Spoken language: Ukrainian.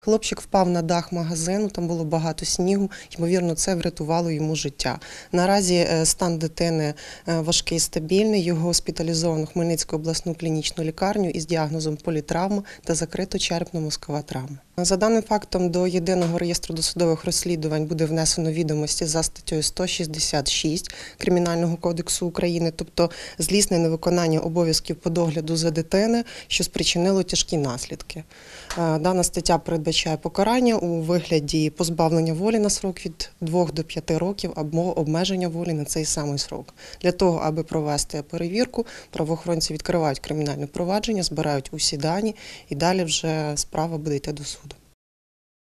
Хлопчик впав на дах магазину, там було багато снігу, ймовірно, це врятувало йому життя. Наразі е, стан дитини е, важкий, і стабільний. Його госпіталізовано в Хмельницьку обласну клінічну лікарню із діагнозом політравма та закрито черепно-мозкова травма. За даним фактом до єдиного реєстру досудових розслідувань буде внесено відомості за статтю 166 кримінального кодексу України, тобто злісне невиконання обов'язків по догляду за дитини, що спричинило тяжкі наслідки. Е, дана стаття передбачає передбачає покарання у вигляді позбавлення волі на срок від 2 до 5 років або обмеження волі на цей самий срок. Для того, аби провести перевірку, правоохоронці відкривають кримінальне провадження, збирають усі дані і далі вже справа буде йти до суду.